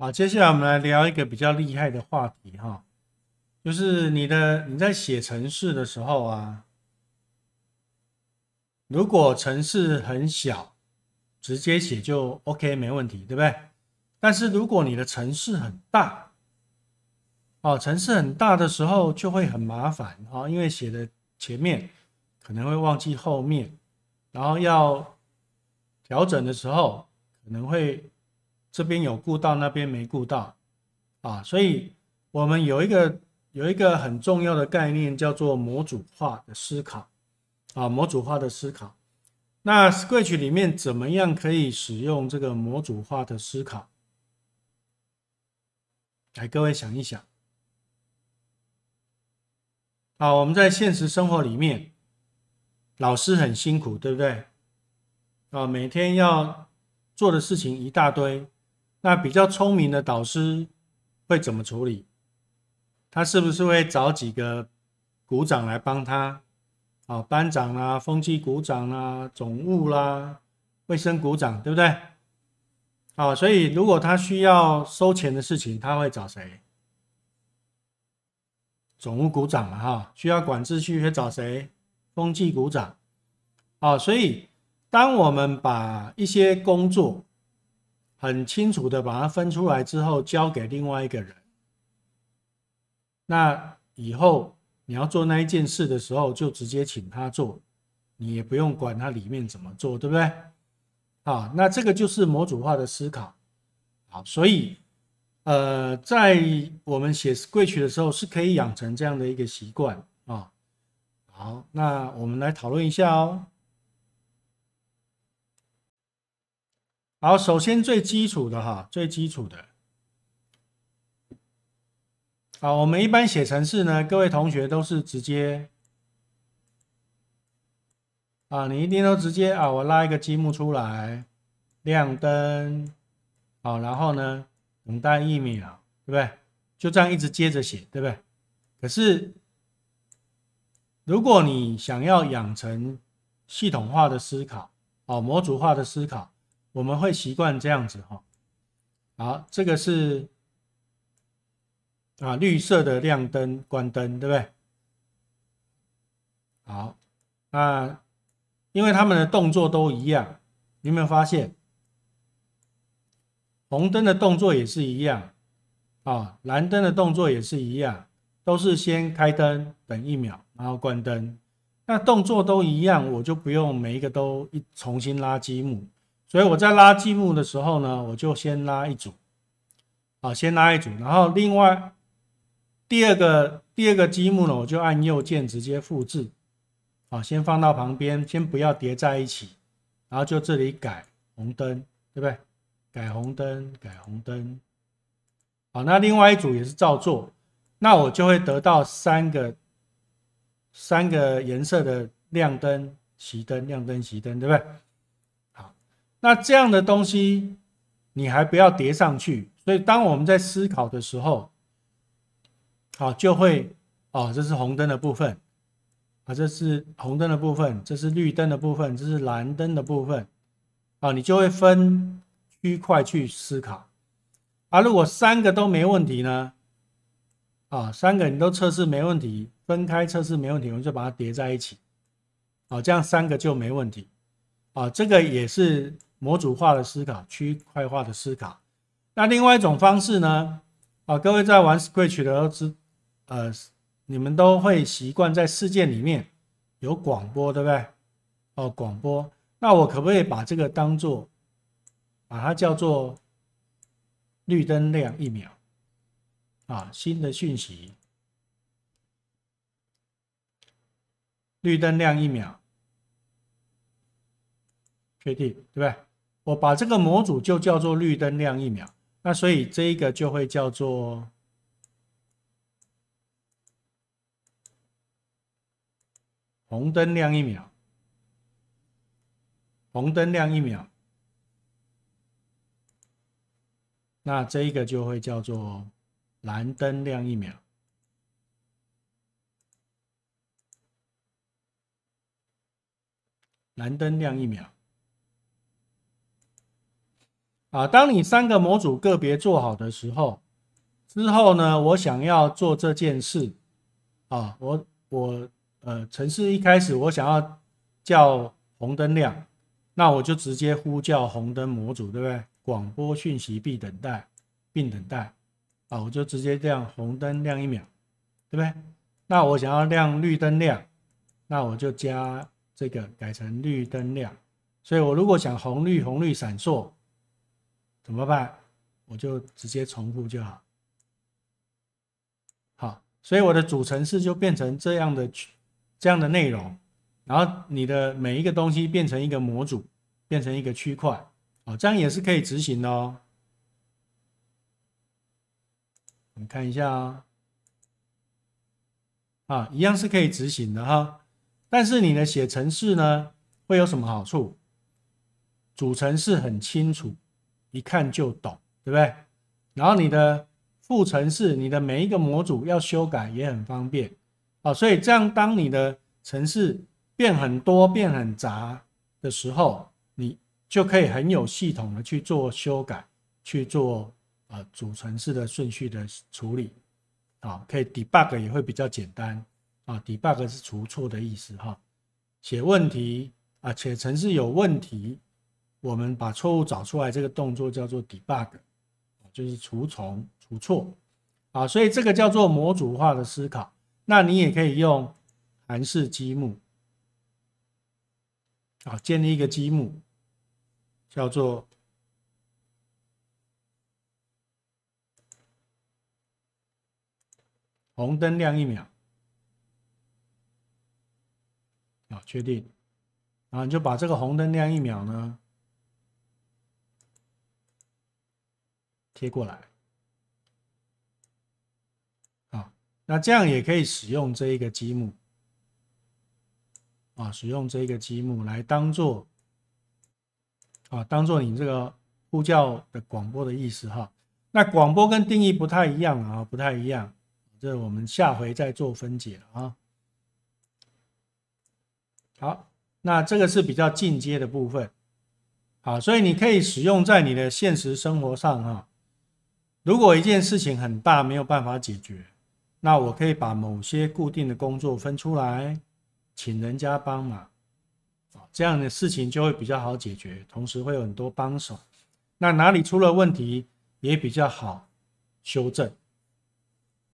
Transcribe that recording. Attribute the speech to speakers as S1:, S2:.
S1: 好，接下来我们来聊一个比较厉害的话题哈，就是你的你在写城市的时候啊，如果城市很小，直接写就 OK 没问题，对不对？但是如果你的城市很大，哦，城市很大的时候就会很麻烦哦，因为写的前面可能会忘记后面，然后要调整的时候可能会。这边有顾到，那边没顾到，啊，所以我们有一个有一个很重要的概念，叫做模组化的思考，啊，模组化的思考。那 Scratch 里面怎么样可以使用这个模组化的思考？来，各位想一想。啊，我们在现实生活里面，老师很辛苦，对不对？啊，每天要做的事情一大堆。那比较聪明的导师会怎么处理？他是不是会找几个股长来帮他？啊，班长啦，风气股长啦，总务啦，卫生股长，对不对？啊，所以如果他需要收钱的事情，他会找谁？总务股长了哈，需要管秩序会找谁？风纪股长。啊，所以当我们把一些工作，很清楚的把它分出来之后，交给另外一个人。那以后你要做那一件事的时候，就直接请他做，你也不用管他里面怎么做，对不对？啊，那这个就是模组化的思考。好，所以，呃，在我们写贵曲的时候，是可以养成这样的一个习惯啊。好，那我们来讨论一下哦。好，首先最基础的哈，最基础的。好，我们一般写程式呢，各位同学都是直接啊，你一定都直接啊，我拉一个积木出来，亮灯，好，然后呢，等待一秒，对不对？就这样一直接着写，对不对？可是，如果你想要养成系统化的思考，哦，模组化的思考。我们会习惯这样子哈，好，这个是啊，绿色的亮灯、关灯，对不对？好，那因为他们的动作都一样，有没有发现？红灯的动作也是一样，啊，蓝灯的动作也是一样，都是先开灯，等一秒，然后关灯。那动作都一样，我就不用每一个都一重新拉积木。所以我在拉积木的时候呢，我就先拉一组，啊，先拉一组，然后另外第二个第二个积木呢，我就按右键直接复制，啊，先放到旁边，先不要叠在一起，然后就这里改红灯，对不对？改红灯，改红灯，好，那另外一组也是照做，那我就会得到三个三个颜色的亮灯、熄灯、亮灯、熄灯，对不对？那这样的东西你还不要叠上去，所以当我们在思考的时候，好就会哦，这是红灯的部分，啊，这是红灯的部分，这是绿灯的部分，这是蓝灯的部分，啊，你就会分区块去思考，啊，如果三个都没问题呢，啊，三个你都测试没问题，分开测试没问题，我们就把它叠在一起，啊，这样三个就没问题，啊，这个也是。模组化的思考，区块化的思考。那另外一种方式呢？啊，各位在玩 s a t c h 的时候，呃，你们都会习惯在事件里面有广播，对不对？哦，广播。那我可不可以把这个当做，把它叫做绿灯亮一秒？啊，新的讯息，绿灯亮一秒，确定对不对？我把这个模组就叫做绿灯亮一秒，那所以这一个就会叫做红灯亮一秒，红灯亮一秒，那这一个就会叫做蓝灯亮一秒，蓝灯亮一秒。啊，当你三个模组个别做好的时候，之后呢，我想要做这件事，啊，我我呃，城市一开始我想要叫红灯亮，那我就直接呼叫红灯模组，对不对？广播讯息并等待，并等待，啊，我就直接这样红灯亮一秒，对不对？那我想要亮绿灯亮，那我就加这个改成绿灯亮，所以我如果想红绿红绿闪烁。怎么办？我就直接重复就好。好，所以我的主程式就变成这样的这样的内容，然后你的每一个东西变成一个模组，变成一个区块，哦，这样也是可以执行的哦。你看一下啊，啊，一样是可以执行的哈。但是你的写程式呢，会有什么好处？主程式很清楚。一看就懂，对不对？然后你的副程式，你的每一个模组要修改也很方便啊。所以这样，当你的程式变很多、变很杂的时候，你就可以很有系统的去做修改，去做呃主程式的顺序的处理啊。可以 debug 也会比较简单啊。debug 是除错的意思哈，写问题啊，写程式有问题。我们把错误找出来，这个动作叫做 debug，就是除虫除错啊。所以这个叫做模组化的思考。那你也可以用韩式积木啊，建立一个积木叫做红灯亮一秒啊，确定啊，你就把这个红灯亮一秒呢。贴过来，好，那这样也可以使用这一个积木，啊，使用这一个积木来当做，啊，当做你这个呼叫的广播的意思哈。那广播跟定义不太一样啊，不太一样，这我们下回再做分解啊。好，那这个是比较进阶的部分，啊，所以你可以使用在你的现实生活上哈。如果一件事情很大没有办法解决，那我可以把某些固定的工作分出来，请人家帮忙啊，这样的事情就会比较好解决，同时会有很多帮手。那哪里出了问题也比较好修正。